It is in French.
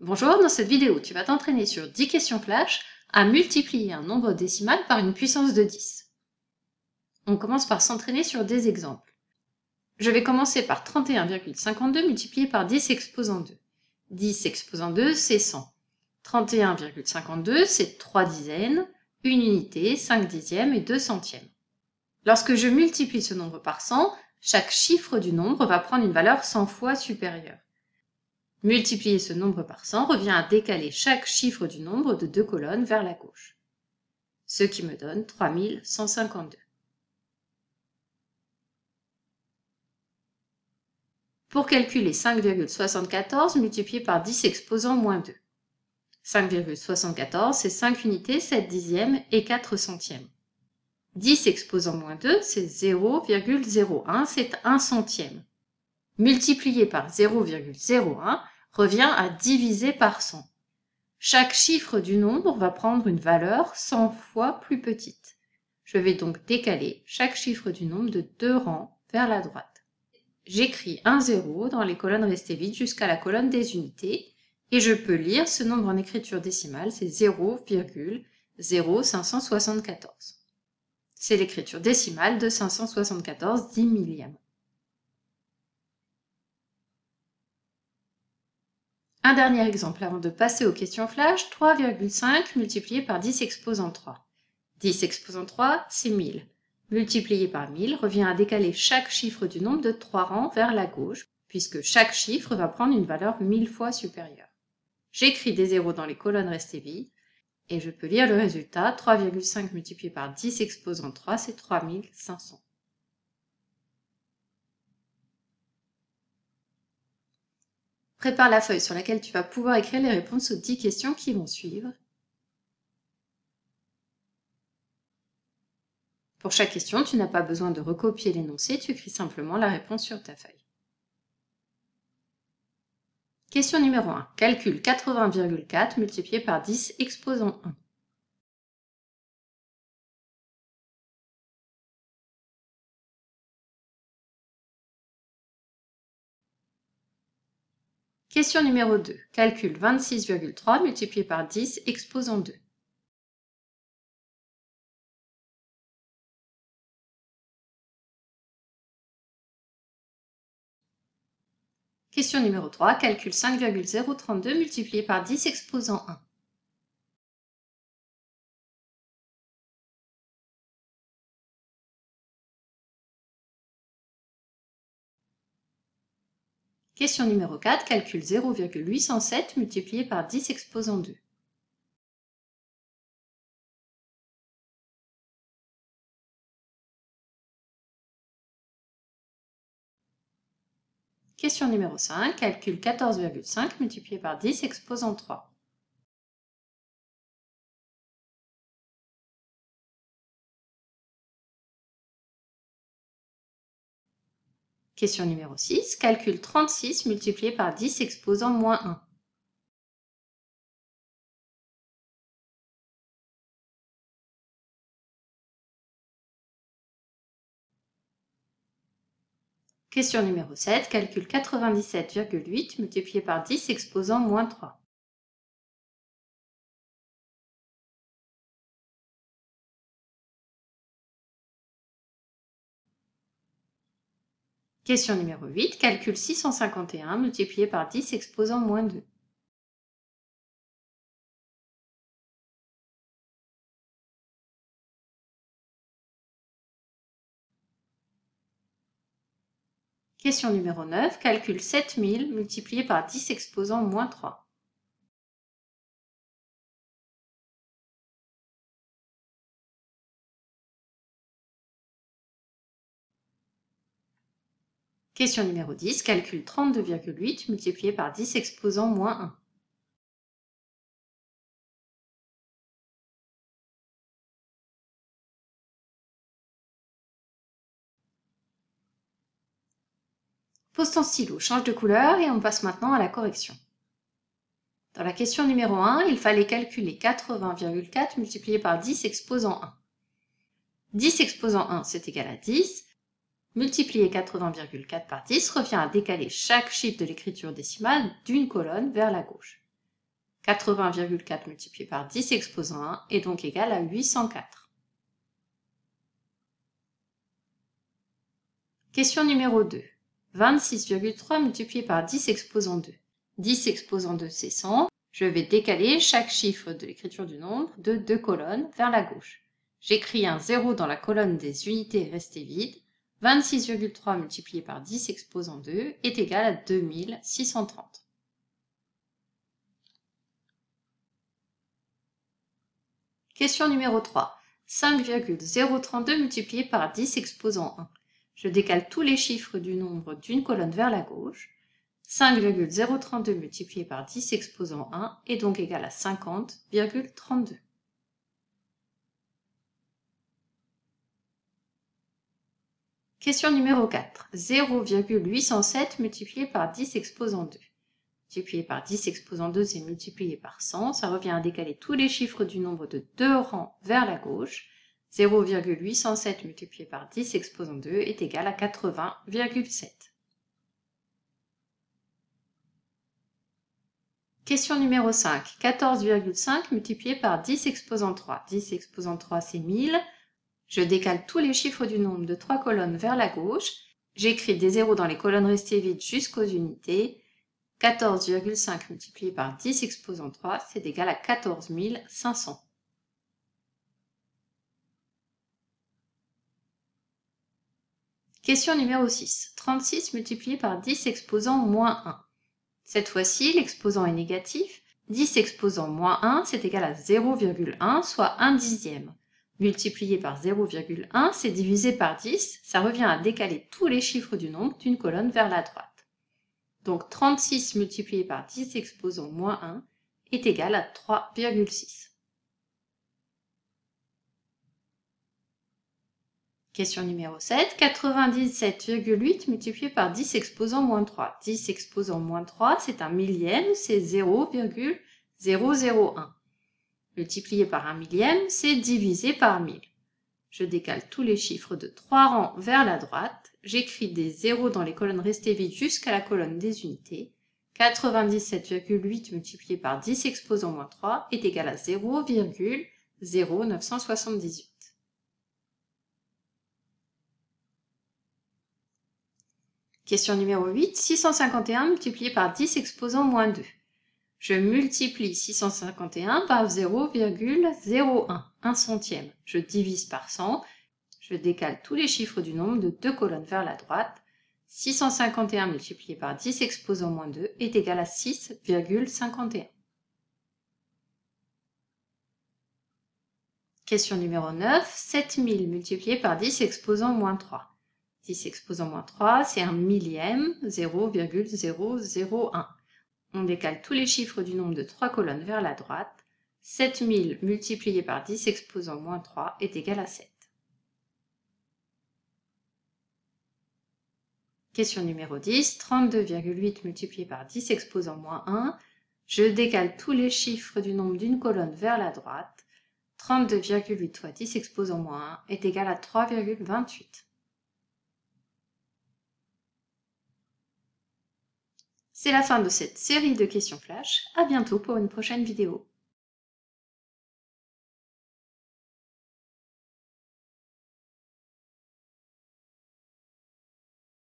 Bonjour, dans cette vidéo, tu vas t'entraîner sur 10 questions flash à multiplier un nombre décimal par une puissance de 10. On commence par s'entraîner sur des exemples. Je vais commencer par 31,52 multiplié par 10 exposant 2. 10 exposant 2, c'est 100. 31,52, c'est 3 dizaines, 1 unité, 5 dixièmes et 2 centièmes. Lorsque je multiplie ce nombre par 100, chaque chiffre du nombre va prendre une valeur 100 fois supérieure. Multiplier ce nombre par 100 revient à décaler chaque chiffre du nombre de deux colonnes vers la gauche, ce qui me donne 3152. Pour calculer 5,74, multiplié par 10 exposants moins 2. 5,74, c'est 5 unités, 7 dixièmes et 4 centièmes. 10 exposant moins 2, c'est 0,01, c'est 1 centième. Multiplié par 0,01, revient à diviser par 100. Chaque chiffre du nombre va prendre une valeur 100 fois plus petite. Je vais donc décaler chaque chiffre du nombre de deux rangs vers la droite. J'écris un 0 dans les colonnes restées vides jusqu'à la colonne des unités et je peux lire ce nombre en écriture décimale, c'est 0,0574. C'est l'écriture décimale de 574 dix millièmes. Un dernier exemple avant de passer aux questions flash, 3,5 multiplié par 10 exposant 3. 10 exposant 3, c'est 1000. Multiplié par 1000 revient à décaler chaque chiffre du nombre de 3 rangs vers la gauche, puisque chaque chiffre va prendre une valeur 1000 fois supérieure. J'écris des zéros dans les colonnes restées vides, et je peux lire le résultat, 3,5 multiplié par 10 exposant 3, c'est 3500. Prépare la feuille sur laquelle tu vas pouvoir écrire les réponses aux 10 questions qui vont suivre. Pour chaque question, tu n'as pas besoin de recopier l'énoncé, tu écris simplement la réponse sur ta feuille. Question numéro 1. Calcule 80,4 multiplié par 10 exposant 1. Question numéro 2. Calcule 26,3 multiplié par 10, exposant 2. Question numéro 3. Calcule 5,032 multiplié par 10, exposant 1. Question numéro 4, calcule 0,807 multiplié par 10 exposant 2. Question numéro 5, calcule 14,5 multiplié par 10 exposant 3. Question numéro 6. Calcule 36 multiplié par 10 exposant moins 1. Question numéro 7. Calcule 97,8 multiplié par 10 exposant moins 3. Question numéro 8. Calcule 651 multiplié par 10 exposant moins 2. Question numéro 9. Calcule 7000 multiplié par 10 exposant moins 3. Question numéro 10, calcule 32,8 multiplié par 10 exposant moins 1. Pose ton stylo, change de couleur et on passe maintenant à la correction. Dans la question numéro 1, il fallait calculer 80,4 multiplié par 10 exposant 1. 10 exposant 1, c'est égal à 10. Multiplier 80,4 par 10 revient à décaler chaque chiffre de l'écriture décimale d'une colonne vers la gauche. 80,4 multiplié par 10 exposant 1 est donc égal à 804. Question numéro 2. 26,3 multiplié par 10 exposant 2. 10 exposant 2 c'est 100. Je vais décaler chaque chiffre de l'écriture du nombre de deux colonnes vers la gauche. J'écris un 0 dans la colonne des unités restées vides 26,3 multiplié par 10 exposant 2 est égal à 2630. Question numéro 3. 5,032 multiplié par 10 exposant 1. Je décale tous les chiffres du nombre d'une colonne vers la gauche. 5,032 multiplié par 10 exposant 1 est donc égal à 50,32. Question numéro 4. 0,807 multiplié par 10 exposant 2. Multiplié par 10 exposant 2, c'est multiplié par 100. Ça revient à décaler tous les chiffres du nombre de deux rangs vers la gauche. 0,807 multiplié par 10 exposant 2 est égal à 80,7. Question numéro 5. 14,5 multiplié par 10 exposant 3. 10 exposant 3, c'est 1000. Je décale tous les chiffres du nombre de trois colonnes vers la gauche. J'écris des zéros dans les colonnes restées vides jusqu'aux unités. 14,5 multiplié par 10 exposant 3, c'est égal à 14 500. Question numéro 6. 36 multiplié par 10 exposant moins 1. Cette fois-ci, l'exposant est négatif. 10 exposant moins 1, c'est égal à 0,1, soit 1 dixième. Multiplié par 0,1, c'est divisé par 10, ça revient à décaler tous les chiffres du nombre d'une colonne vers la droite. Donc 36 multiplié par 10 exposant moins 1 est égal à 3,6. Question numéro 7, 97,8 multiplié par 10 exposant moins 3. 10 exposant moins 3, c'est un millième, c'est 0,001 multiplié par un millième, c'est divisé par 1000. Je décale tous les chiffres de trois rangs vers la droite, j'écris des zéros dans les colonnes restées vides jusqu'à la colonne des unités. 97,8 multiplié par 10 exposant moins 3 est égal à 0,0978. Question numéro 8, 651 multiplié par 10 exposant moins 2. Je multiplie 651 par 0,01, 1 centième. Je divise par 100. Je décale tous les chiffres du nombre de deux colonnes vers la droite. 651 multiplié par 10 exposant moins 2 est égal à 6,51. Question numéro 9, 7000 multiplié par 10 exposant moins 3. 10 exposant moins 3, c'est un millième, 0,001 on décale tous les chiffres du nombre de trois colonnes vers la droite. 7000 multiplié par 10 exposant moins 3 est égal à 7. Question numéro 10, 32,8 multiplié par 10 exposant moins 1. Je décale tous les chiffres du nombre d'une colonne vers la droite. 32,8 fois 10 exposant moins 1 est égal à 3,28. C'est la fin de cette série de questions flash. À bientôt pour une prochaine vidéo.